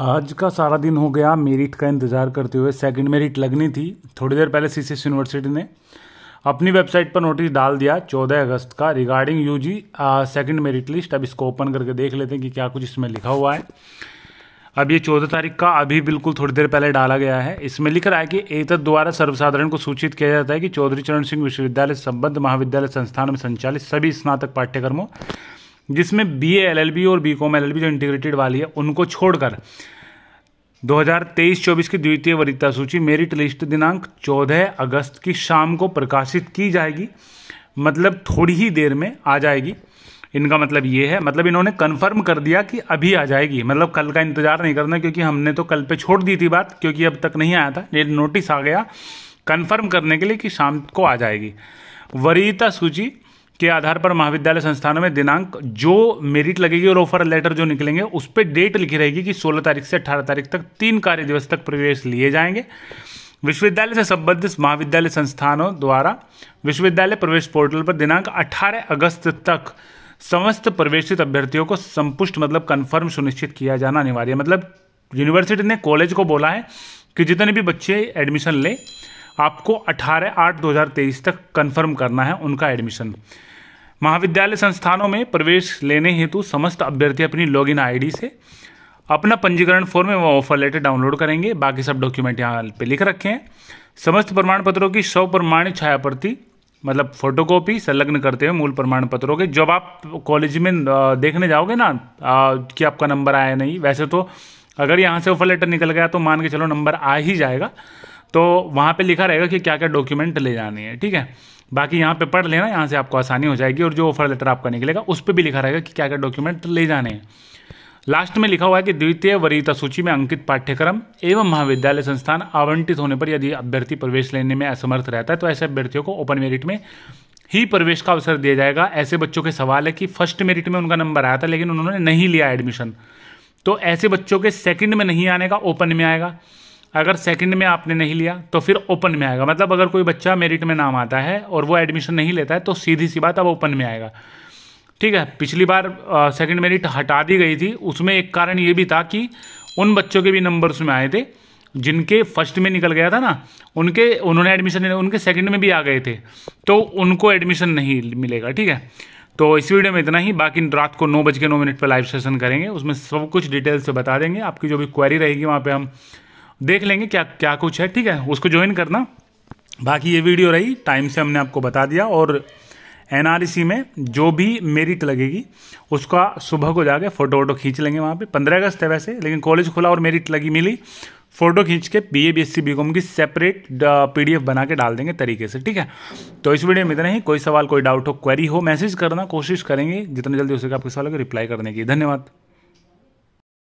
आज का सारा दिन हो गया मेरिट का इंतज़ार करते हुए सेकंड मेरिट लगनी थी थोड़ी देर पहले सी यूनिवर्सिटी ने अपनी वेबसाइट पर नोटिस डाल दिया 14 अगस्त का regarding U G second merit list अब इसको ओपन करके देख लेते हैं कि क्या कुछ इसमें लिखा हुआ है अब ये चौदह तारीख का अभी बिल्कुल थोड़ी देर पहले डाला गया है इसमें लिख रहा है कि एतद द्वारा सर्वसाधारण को सूचित किया जाता है कि चौधरी चरण सिंह विश्वविद्यालय संबद्ध महाविद्यालय संस्थान में संचालित सभी स्नातक पाठ्यक्रमों जिसमें बी एल एल बी और B com L L B जो इंटीग्रेटेड वाली है उनको छोड़कर 2023-24 की द्वितीय वरीयता सूची मेरिट लिस्ट दिनांक 14 अगस्त की शाम को प्रकाशित की जाएगी मतलब थोड़ी ही देर में आ जाएगी इनका मतलब ये है मतलब इन्होंने कन्फर्म कर दिया कि अभी आ जाएगी मतलब कल का इंतजार नहीं करना क्योंकि हमने तो कल पे छोड़ दी थी बात क्योंकि अब तक नहीं आया था ये नोटिस आ गया कन्फर्म करने के लिए कि शाम को आ जाएगी वरीयता सूची के आधार पर महाविद्यालय संस्थानों में दिनांक जो मेरिट लगेगी और ऑफर लेटर जो निकलेंगे उस पर डेट लिखी रहेगी कि 16 तारीख से 18 तारीख तक तीन कार्य दिवस तक प्रवेश लिए जाएंगे विश्वविद्यालय से संबंधित महाविद्यालय संस्थानों द्वारा विश्वविद्यालय प्रवेश पोर्टल पर दिनांक 18 अगस्त तक समस्त प्रवेशित अभ्यर्थियों को संपुष्ट मतलब कन्फर्म सुनिश्चित किया जाना अनिवार्य मतलब यूनिवर्सिटी ने कॉलेज को बोला है कि जितने भी बच्चे एडमिशन लें आपको 18 आठ 2023 तक कंफर्म करना है उनका एडमिशन महाविद्यालय संस्थानों में प्रवेश लेने हेतु समस्त अभ्यर्थी अपनी लॉगिन आईडी से अपना पंजीकरण फॉर्म एवं ऑफर लेटर डाउनलोड करेंगे बाकी सब डॉक्यूमेंट यहाँ पे लिख रखे हैं समस्त प्रमाण पत्रों की सौ प्रमाणित छायाप्रति मतलब फोटोकॉपी संलग्न करते हुए मूल प्रमाण पत्रों के जब आप कॉलेज में देखने जाओगे ना कि आपका नंबर आया नहीं वैसे तो अगर यहाँ से ऑफर लेटर निकल गया तो मान के चलो नंबर आ ही जाएगा तो वहाँ पे लिखा रहेगा कि क्या क्या डॉक्यूमेंट ले जाने हैं ठीक है बाकी यहाँ पे पढ़ लेना यहाँ से आपको आसानी हो जाएगी और जो ऑफर लेटर आपका निकलेगा उस पर भी लिखा रहेगा कि क्या क्या डॉक्यूमेंट ले जाने हैं लास्ट में लिखा हुआ है कि द्वितीय वरीयता सूची में अंकित पाठ्यक्रम एवं महाविद्यालय संस्थान आवंटित होने पर यदि अभ्यर्थी प्रवेश लेने में असमर्थ रहता है तो ऐसे अभ्यर्थियों को ओपन मेरिट में ही प्रवेश का अवसर दिया जाएगा ऐसे बच्चों के सवाल है कि फर्स्ट मेरिट में उनका नंबर आया था लेकिन उन्होंने नहीं लिया एडमिशन तो ऐसे बच्चों के सेकंड में नहीं आने का ओपन में आएगा अगर सेकंड में आपने नहीं लिया तो फिर ओपन में आएगा मतलब अगर कोई बच्चा मेरिट में नाम आता है और वो एडमिशन नहीं लेता है तो सीधी सी बात अब ओपन में आएगा ठीक है पिछली बार सेकंड मेरिट हटा दी गई थी उसमें एक कारण ये भी था कि उन बच्चों के भी नंबर उसमें आए थे जिनके फर्स्ट में निकल गया था ना उनके उन्होंने एडमिशन उनके सेकंड में भी आ गए थे तो उनको एडमिशन नहीं मिलेगा ठीक है तो इस वीडियो में इतना ही बाकी रात को नौ बज के नौ मिनट पर लाइव सेशन करेंगे उसमें सब कुछ डिटेल से बता देंगे आपकी जो भी क्वेरी रहेगी वहाँ पर हम देख लेंगे क्या क्या कुछ है ठीक है उसको ज्वाइन करना बाकी ये वीडियो रही टाइम से हमने आपको बता दिया और एन में जो भी मेरिट लगेगी उसका सुबह को जाके फ़ोटो वोटो खींच लेंगे वहाँ पे पंद्रह अगस्त है वैसे लेकिन कॉलेज खुला और मेरिट लगी मिली फ़ोटो खींच के B A B S C की सेपरेट पीडीएफ uh, बना के डाल देंगे तरीके से ठीक है तो इस वीडियो में इतना ही कोई सवाल कोई डाउट हो क्वेरी हो मैसेज करना कोशिश करेंगे जितना जल्दी हो सके आपके सवाल को रिप्लाई करने की धन्यवाद